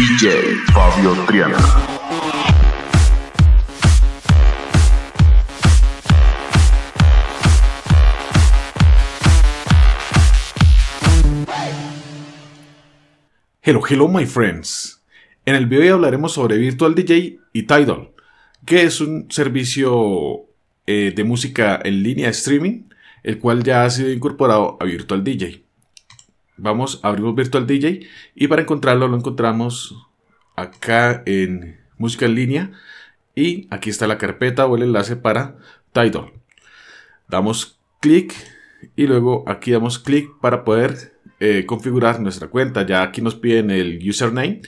DJ Fabio Triana. Hello, hello my friends. En el video hoy hablaremos sobre Virtual DJ y Tidal, que es un servicio eh, de música en línea streaming, el cual ya ha sido incorporado a Virtual DJ vamos, abrimos Virtual DJ y para encontrarlo lo encontramos acá en música en línea y aquí está la carpeta o el enlace para Tidal. Damos clic y luego aquí damos clic para poder eh, configurar nuestra cuenta. Ya aquí nos piden el username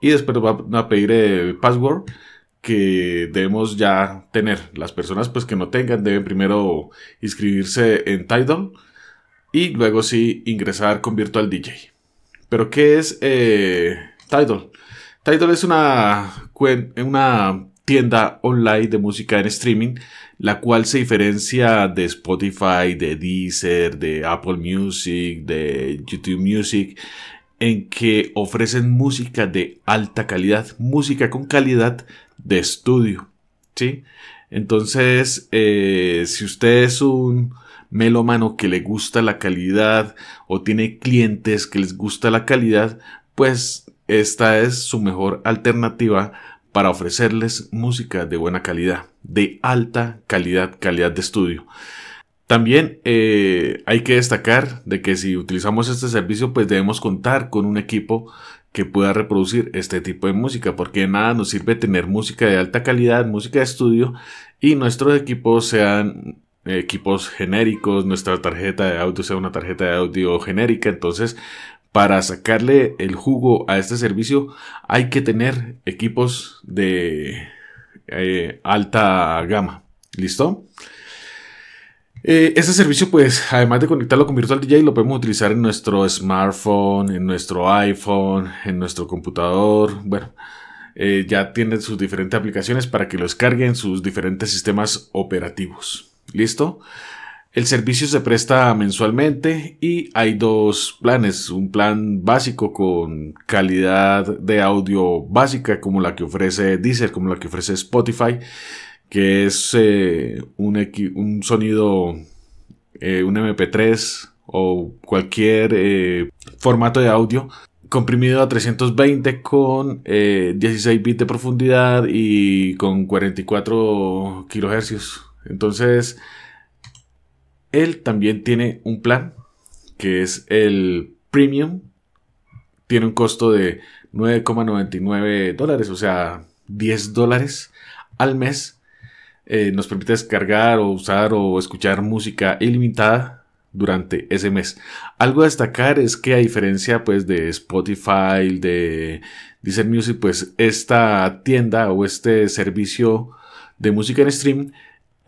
y después nos van a pedir el password que debemos ya tener. Las personas pues que no tengan deben primero inscribirse en Tidal y luego sí ingresar con Virtual DJ. Pero ¿qué es eh, Tidal? Tidal es una, una tienda online de música en streaming, la cual se diferencia de Spotify, de Deezer, de Apple Music, de YouTube Music, en que ofrecen música de alta calidad, música con calidad de estudio. ¿sí? Entonces, eh, si usted es un melómano que le gusta la calidad o tiene clientes que les gusta la calidad, pues esta es su mejor alternativa para ofrecerles música de buena calidad, de alta calidad, calidad de estudio. También eh, hay que destacar de que si utilizamos este servicio, pues debemos contar con un equipo que pueda reproducir este tipo de música, porque de nada nos sirve tener música de alta calidad, música de estudio, y nuestros equipos sean equipos genéricos, nuestra tarjeta de audio sea una tarjeta de audio genérica. Entonces, para sacarle el jugo a este servicio hay que tener equipos de eh, alta gama. ¿Listo? Eh, este servicio, pues, además de conectarlo con Virtual DJ, lo podemos utilizar en nuestro smartphone, en nuestro iPhone, en nuestro computador. Bueno, eh, ya tiene sus diferentes aplicaciones para que los carguen sus diferentes sistemas operativos. ¿Listo? El servicio se presta mensualmente y hay dos planes. Un plan básico con calidad de audio básica como la que ofrece Deezer, como la que ofrece Spotify, que es eh, un, sonido, eh, un MP3 o cualquier eh, formato de audio comprimido a 320 con 16 bits de profundidad y con 44 kilohercios entonces, él también tiene un plan que es el premium. Tiene un costo de 9,99 dólares, o sea, 10 dólares al mes. Eh, nos permite descargar o usar o escuchar música ilimitada durante ese mes. Algo a destacar es que a diferencia pues de Spotify, de Disney Music, pues esta tienda o este servicio de música en stream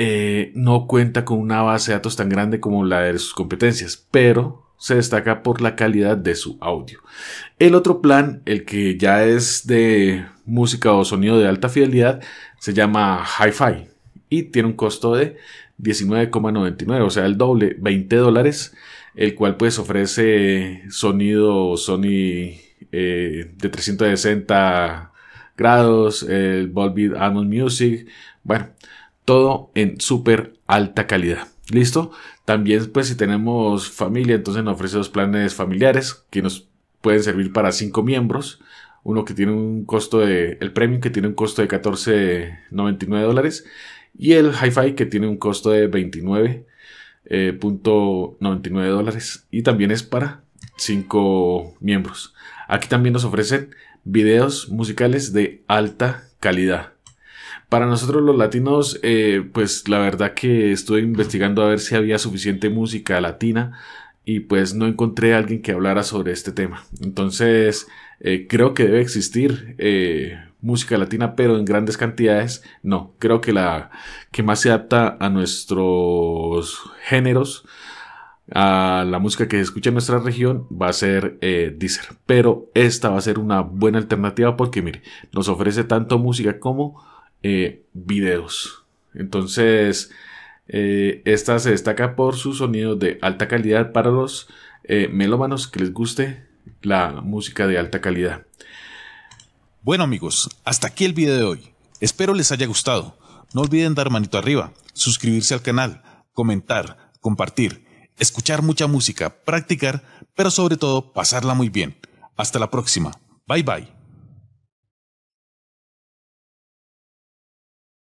eh, no cuenta con una base de datos tan grande como la de sus competencias, pero se destaca por la calidad de su audio. El otro plan, el que ya es de música o sonido de alta fidelidad, se llama Hi-Fi y tiene un costo de 19,99, o sea, el doble, 20 dólares, el cual pues ofrece sonido Sony eh, de 360 grados, el Volbeat Animal Music, bueno, todo en súper alta calidad. ¿Listo? También, pues, si tenemos familia, entonces nos ofrece dos planes familiares que nos pueden servir para cinco miembros. Uno que tiene un costo de. El premium que tiene un costo de 14.99 dólares. Y el hi-fi que tiene un costo de 29.99 eh, dólares. Y también es para cinco miembros. Aquí también nos ofrecen videos musicales de alta calidad. Para nosotros los latinos, eh, pues la verdad que estuve investigando a ver si había suficiente música latina y pues no encontré a alguien que hablara sobre este tema. Entonces, eh, creo que debe existir eh, música latina, pero en grandes cantidades. No, creo que la que más se adapta a nuestros géneros, a la música que se escucha en nuestra región, va a ser eh, Deezer. Pero esta va a ser una buena alternativa porque, mire, nos ofrece tanto música como eh, videos. Entonces, eh, esta se destaca por su sonido de alta calidad para los eh, melómanos que les guste la música de alta calidad. Bueno amigos, hasta aquí el video de hoy. Espero les haya gustado. No olviden dar manito arriba, suscribirse al canal, comentar, compartir, escuchar mucha música, practicar, pero sobre todo pasarla muy bien. Hasta la próxima. Bye bye.